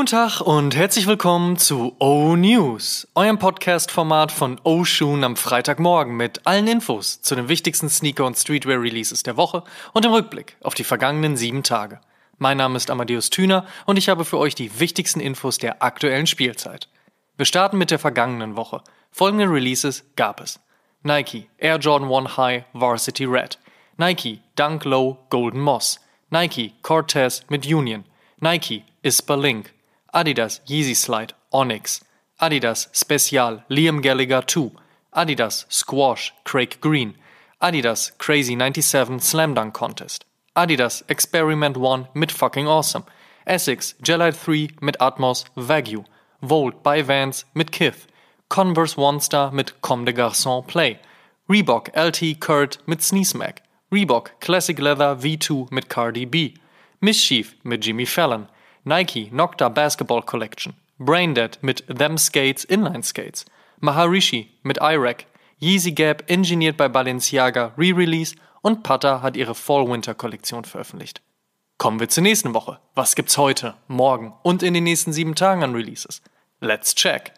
guten Tag und herzlich willkommen zu O News, eurem Podcast-Format von O Shoon am Freitagmorgen mit allen Infos zu den wichtigsten Sneaker- und Streetwear-Releases der Woche und im Rückblick auf die vergangenen sieben Tage. Mein Name ist Amadeus Thüner und ich habe für euch die wichtigsten Infos der aktuellen Spielzeit. Wir starten mit der vergangenen Woche. Folgende Releases gab es: Nike Air Jordan 1 High Varsity Red, Nike Dunk Low Golden Moss, Nike Cortez mit Union, Nike Isper Link, Adidas Yeezy Slide Onyx, Adidas Special Liam Gallagher 2, Adidas Squash Craig Green, Adidas Crazy 97 Slam Dunk Contest, Adidas Experiment 1 Mid Fucking Awesome, Essex Gelite 3 Mid Atmos Vague, Volt by Vans Mid Kith, Converse One Star Mid Comme des Garçons Play, Reebok LT Kurt Mid Sneesmack, Reebok Classic Leather V2 Mid Cardi B, Mischief Mid Jimmy Fallon, Nike Nocta Basketball Collection, Braindead mit Them Skates Inline Skates, Maharishi mit iRack, Yeezy Gap engineert bei Balenciaga Re-Release und Pata hat ihre Fall-Winter-Kollektion veröffentlicht. Kommen wir zur nächsten Woche. Was gibt's heute, morgen und in den nächsten sieben Tagen an Releases? Let's check!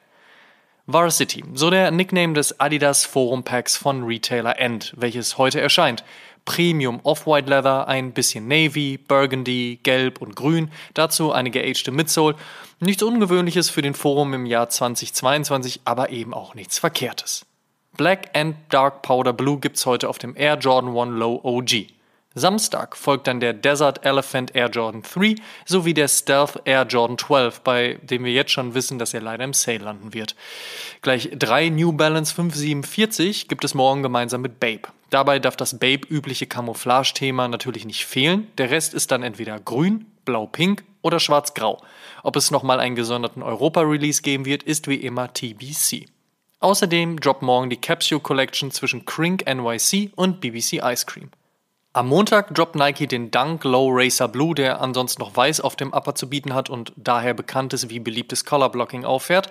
Varsity, so der Nickname des Adidas Forum Packs von Retailer End, welches heute erscheint, Premium Off-White Leather, ein bisschen Navy, Burgundy, Gelb und Grün, dazu eine geagte Midsole. Nichts Ungewöhnliches für den Forum im Jahr 2022, aber eben auch nichts Verkehrtes. Black and Dark Powder Blue gibt's heute auf dem Air Jordan 1 Low OG. Samstag folgt dann der Desert Elephant Air Jordan 3 sowie der Stealth Air Jordan 12, bei dem wir jetzt schon wissen, dass er leider im Sale landen wird. Gleich drei New Balance 5740 gibt es morgen gemeinsam mit Babe. Dabei darf das Babe übliche Camouflage-Thema natürlich nicht fehlen. Der Rest ist dann entweder grün, blau-pink oder schwarz-grau. Ob es nochmal einen gesonderten Europa-Release geben wird, ist wie immer TBC. Außerdem droppt morgen die Capsule Collection zwischen Crink NYC und BBC Ice Cream. Am Montag droppt Nike den Dunk Low Racer Blue, der ansonsten noch weiß auf dem Upper zu bieten hat und daher bekannt ist, wie beliebtes Color Blocking auffährt.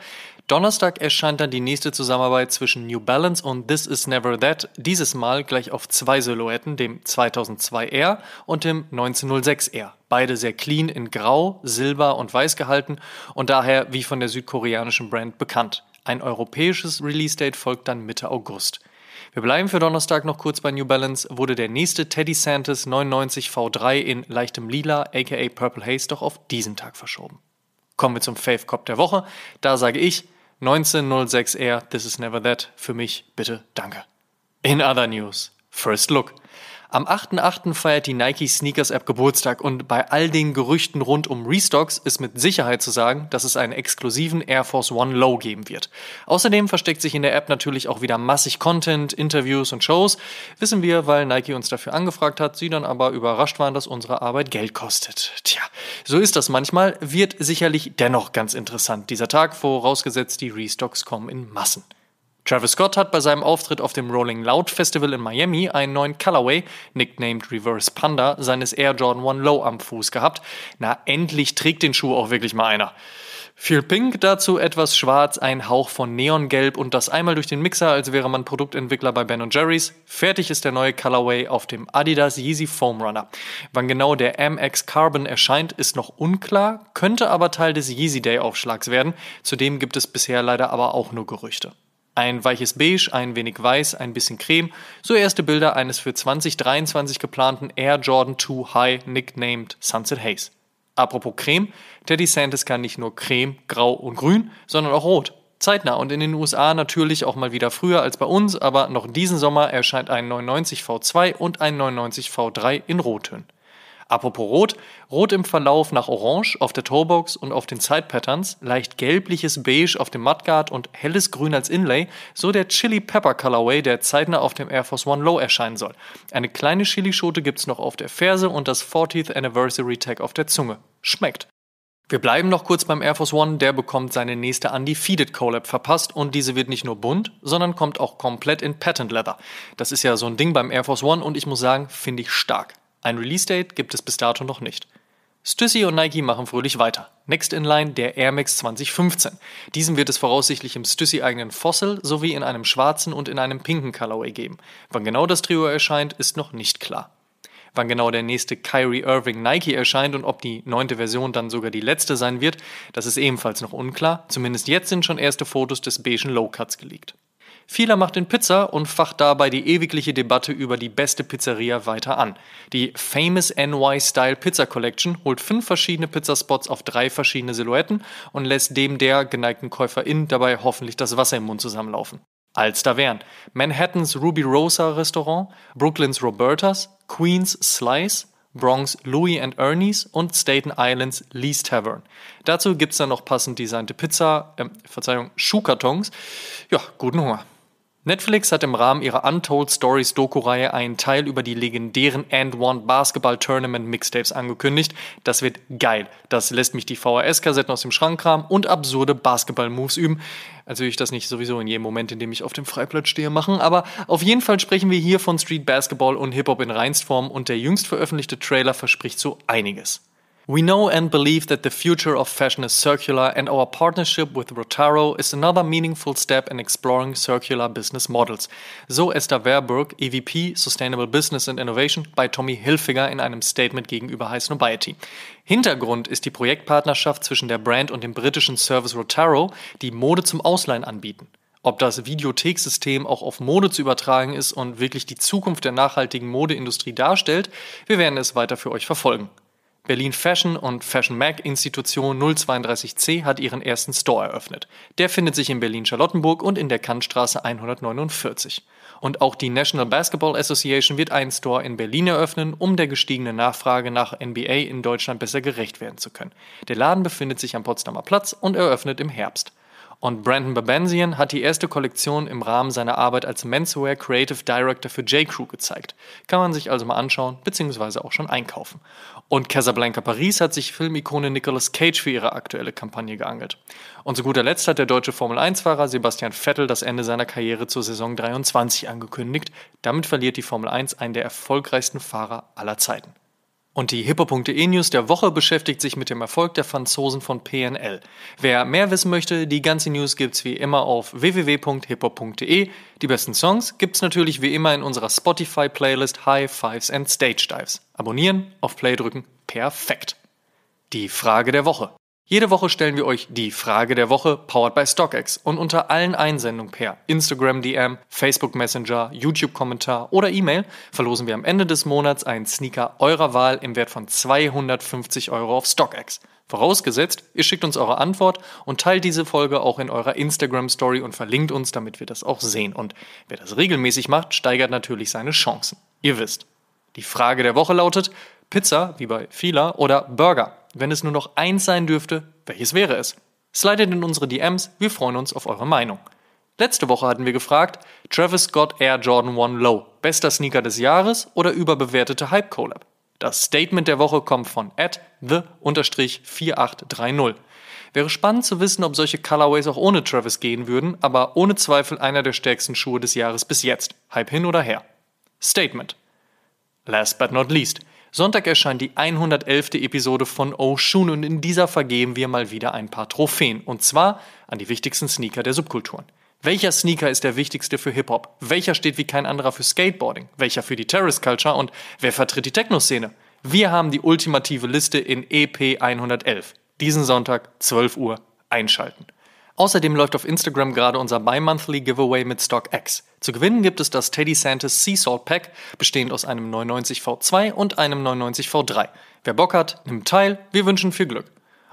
Donnerstag erscheint dann die nächste Zusammenarbeit zwischen New Balance und This Is Never That, dieses Mal gleich auf zwei Silhouetten, dem 2002R und dem 1906R. Beide sehr clean in Grau, Silber und Weiß gehalten und daher wie von der südkoreanischen Brand bekannt. Ein europäisches Release-Date folgt dann Mitte August. Wir bleiben für Donnerstag noch kurz bei New Balance. Wurde der nächste Teddy Santis 99 V3 in leichtem Lila, aka Purple Haze, doch auf diesen Tag verschoben. Kommen wir zum Fave Cop der Woche. Da sage ich, 1906R This Is Never That. Für mich bitte danke. In other news, first look. Am 8.8. feiert die Nike Sneakers App Geburtstag und bei all den Gerüchten rund um Restocks ist mit Sicherheit zu sagen, dass es einen exklusiven Air Force One Low geben wird. Außerdem versteckt sich in der App natürlich auch wieder massig Content, Interviews und Shows. Wissen wir, weil Nike uns dafür angefragt hat, sie dann aber überrascht waren, dass unsere Arbeit Geld kostet. Tja, so ist das manchmal, wird sicherlich dennoch ganz interessant dieser Tag, vorausgesetzt die Restocks kommen in Massen. Travis Scott hat bei seinem Auftritt auf dem Rolling Loud Festival in Miami einen neuen Colorway, nicknamed Reverse Panda, seines Air Jordan 1 Low am Fuß gehabt. Na, endlich trägt den Schuh auch wirklich mal einer. Viel Pink, dazu etwas Schwarz, ein Hauch von Neongelb und das einmal durch den Mixer, als wäre man Produktentwickler bei Ben Jerry's. Fertig ist der neue Colorway auf dem Adidas Yeezy Foam Runner. Wann genau der MX Carbon erscheint, ist noch unklar, könnte aber Teil des Yeezy Day Aufschlags werden. Zudem gibt es bisher leider aber auch nur Gerüchte. Ein weiches Beige, ein wenig Weiß, ein bisschen Creme. So erste Bilder eines für 2023 geplanten Air Jordan 2 High nicknamed Sunset Haze. Apropos Creme, Teddy Santis kann nicht nur Creme, Grau und Grün, sondern auch Rot. Zeitnah und in den USA natürlich auch mal wieder früher als bei uns, aber noch diesen Sommer erscheint ein 99 V2 und ein 99 V3 in Rottönen. Apropos Rot, Rot im Verlauf nach Orange auf der Toebox und auf den Side Patterns, leicht gelbliches Beige auf dem Mudguard und helles Grün als Inlay, so der Chili Pepper Colorway, der zeitnah auf dem Air Force One Low erscheinen soll. Eine kleine Chilischote gibt's noch auf der Ferse und das 40th Anniversary Tag auf der Zunge. Schmeckt. Wir bleiben noch kurz beim Air Force One, der bekommt seine nächste Undefeated Collab verpasst und diese wird nicht nur bunt, sondern kommt auch komplett in Patent Leather. Das ist ja so ein Ding beim Air Force One und ich muss sagen, finde ich stark. Ein Release-Date gibt es bis dato noch nicht. Stussy und Nike machen fröhlich weiter. Next in line der Air Max 2015. Diesem wird es voraussichtlich im Stussy-eigenen Fossil sowie in einem schwarzen und in einem pinken Colorway geben. Wann genau das Trio erscheint, ist noch nicht klar. Wann genau der nächste Kyrie Irving Nike erscheint und ob die neunte Version dann sogar die letzte sein wird, das ist ebenfalls noch unklar. Zumindest jetzt sind schon erste Fotos des beigen Low Cuts geleakt. Fehler macht in Pizza und facht dabei die ewigliche Debatte über die beste Pizzeria weiter an. Die Famous NY Style Pizza Collection holt fünf verschiedene Pizzaspots auf drei verschiedene Silhouetten und lässt dem der geneigten KäuferInnen dabei hoffentlich das Wasser im Mund zusammenlaufen. Als da wären Manhattans Ruby Rosa Restaurant, Brooklyns Robertas, Queens Slice, Bronx Louis and Ernie's und Staten Islands Lee's Tavern. Dazu gibt's dann noch passend designte Pizza, äh, Verzeihung, Schuhkartons. Ja, guten Hunger. Netflix hat im Rahmen ihrer Untold Stories Doku-Reihe einen Teil über die legendären And One Basketball Tournament Mixtapes angekündigt. Das wird geil. Das lässt mich die VHS-Kassetten aus dem Schrank kramen und absurde Basketball-Moves üben. Also ich das nicht sowieso in jedem Moment, in dem ich auf dem Freiplatz stehe, machen. Aber auf jeden Fall sprechen wir hier von Street Basketball und Hip-Hop in Reinstform und der jüngst veröffentlichte Trailer verspricht so einiges. We know and believe that the future of fashion is circular, and our partnership with Rotaro is another meaningful step in exploring circular business models. So Esther Werburg, EVP Sustainable Business and Innovation bei Tommy Hilfiger in einem Statement gegenüber High Snobiety. Hintergrund ist die Projektpartnerschaft zwischen der Brand und dem britischen Service Rotaro, die Mode zum Ausleihen anbieten. Ob das Videotheksystem auch auf Mode zu übertragen ist und wirklich die Zukunft der nachhaltigen Modeindustrie darstellt, wir werden es weiter für euch verfolgen. Berlin Fashion und Fashion Mac Institution 032C hat ihren ersten Store eröffnet. Der findet sich in Berlin-Charlottenburg und in der Kantstraße 149. Und auch die National Basketball Association wird einen Store in Berlin eröffnen, um der gestiegenen Nachfrage nach NBA in Deutschland besser gerecht werden zu können. Der Laden befindet sich am Potsdamer Platz und eröffnet im Herbst. Und Brandon Babensian hat die erste Kollektion im Rahmen seiner Arbeit als Menswear Creative Director für J.Crew gezeigt. Kann man sich also mal anschauen, beziehungsweise auch schon einkaufen. Und Casablanca Paris hat sich Filmikone Nicolas Cage für ihre aktuelle Kampagne geangelt. Und zu guter Letzt hat der deutsche Formel-1-Fahrer Sebastian Vettel das Ende seiner Karriere zur Saison 23 angekündigt. Damit verliert die Formel 1 einen der erfolgreichsten Fahrer aller Zeiten. Und die hippo.de News der Woche beschäftigt sich mit dem Erfolg der Franzosen von PNL. Wer mehr wissen möchte, die ganze News gibt's wie immer auf www.hippo.de. Die besten Songs gibt's natürlich wie immer in unserer Spotify Playlist High Fives and Stage Dives. Abonnieren, auf Play drücken, perfekt. Die Frage der Woche. Jede Woche stellen wir euch die Frage der Woche, powered by StockX, und unter allen Einsendungen per Instagram DM, Facebook Messenger, YouTube Kommentar oder E-Mail verlosen wir am Ende des Monats einen Sneaker eurer Wahl im Wert von 250 Euro auf StockX. Vorausgesetzt, ihr schickt uns eure Antwort und teilt diese Folge auch in eurer Instagram-Story und verlinkt uns, damit wir das auch sehen. Und wer das regelmäßig macht, steigert natürlich seine Chancen. Ihr wisst. Die Frage der Woche lautet: Pizza, wie bei Fila, oder Burger? Wenn es nur noch eins sein dürfte, welches wäre es? Slidet in unsere DMs, wir freuen uns auf eure Meinung. Letzte Woche hatten wir gefragt, Travis Scott Air Jordan 1 Low, bester Sneaker des Jahres oder überbewertete Hype Collab? Das Statement der Woche kommt von at the-4830. Wäre spannend zu wissen, ob solche Colorways auch ohne Travis gehen würden, aber ohne Zweifel einer der stärksten Schuhe des Jahres bis jetzt. Hype hin oder her. Statement. Last but not least. Sonntag erscheint die 111. Episode von Oshun und in dieser vergeben wir mal wieder ein paar Trophäen. Und zwar an die wichtigsten Sneaker der Subkulturen. Welcher Sneaker ist der wichtigste für Hip-Hop? Welcher steht wie kein anderer für Skateboarding? Welcher für die Terrace Culture? Und wer vertritt die Techno-Szene? Wir haben die ultimative Liste in EP 111. Diesen Sonntag, 12 Uhr, einschalten. Außerdem läuft auf Instagram gerade unser Bi-Monthly Giveaway mit StockX. Zu gewinnen gibt es das Teddy Santis Sea Salt Pack, bestehend aus einem 990 V2 und einem 990 V3. Wer Bock hat, nimmt teil. Wir wünschen viel Glück.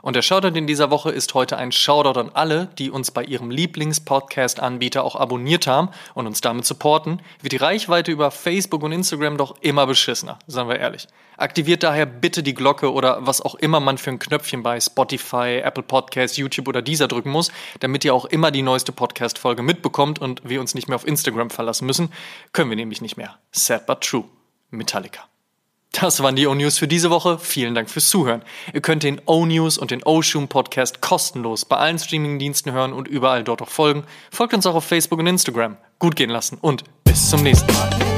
Und der Shoutout in dieser Woche ist heute ein Shoutout an alle, die uns bei ihrem Lieblings-Podcast-Anbieter auch abonniert haben und uns damit supporten, wird die Reichweite über Facebook und Instagram doch immer beschissener, sagen wir ehrlich. Aktiviert daher bitte die Glocke oder was auch immer man für ein Knöpfchen bei Spotify, Apple Podcasts, YouTube oder dieser drücken muss, damit ihr auch immer die neueste Podcast-Folge mitbekommt und wir uns nicht mehr auf Instagram verlassen müssen. Können wir nämlich nicht mehr. Sad but true. Metallica. Das waren die O-News für diese Woche. Vielen Dank fürs Zuhören. Ihr könnt den O-News und den O-Shoom Podcast kostenlos bei allen Streamingdiensten hören und überall dort auch folgen. Folgt uns auch auf Facebook und Instagram. Gut gehen lassen und bis zum nächsten Mal.